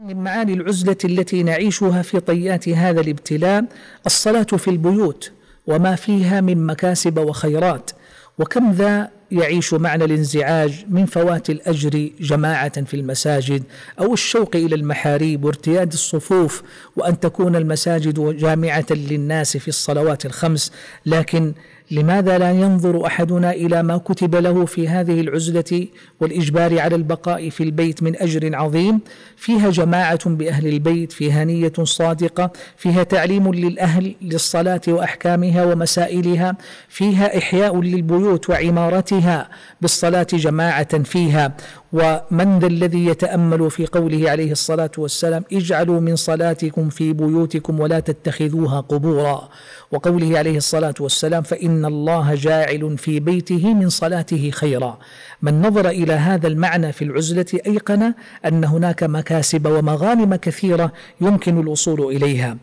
من معاني العزلة التي نعيشها في طيات هذا الابتلاء الصلاة في البيوت وما فيها من مكاسب وخيرات وكم ذا يعيش معنى الانزعاج من فوات الأجر جماعة في المساجد أو الشوق إلى المحاريب وارتياد الصفوف وأن تكون المساجد جامعة للناس في الصلوات الخمس لكن لماذا لا ينظر احدنا الى ما كتب له في هذه العزله والاجبار على البقاء في البيت من اجر عظيم فيها جماعه باهل البيت فيها نيه صادقه فيها تعليم للاهل للصلاه واحكامها ومسائلها فيها احياء للبيوت وعمارتها بالصلاه جماعه فيها ومن ذا الذي يتامل في قوله عليه الصلاه والسلام اجعلوا من صلاتكم في بيوتكم ولا تتخذوها قبورا وقوله عليه الصلاه والسلام فان ان الله جاعل في بيته من صلاته خيرا من نظر الى هذا المعنى في العزله ايقن ان هناك مكاسب ومغانم كثيره يمكن الوصول اليها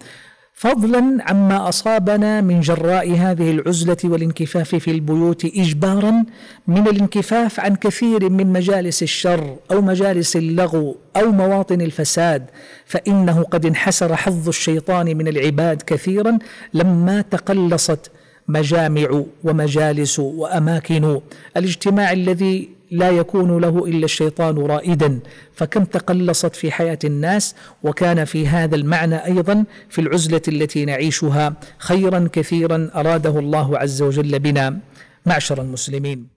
فضلا عما اصابنا من جراء هذه العزله والانكفاف في البيوت اجبارا من الانكفاف عن كثير من مجالس الشر او مجالس اللغو او مواطن الفساد فانه قد انحسر حظ الشيطان من العباد كثيرا لما تقلصت مجامع ومجالس واماكن الاجتماع الذي لا يكون له الا الشيطان رائدا فكم تقلصت في حياه الناس وكان في هذا المعنى ايضا في العزله التي نعيشها خيرا كثيرا اراده الله عز وجل بنا معشر المسلمين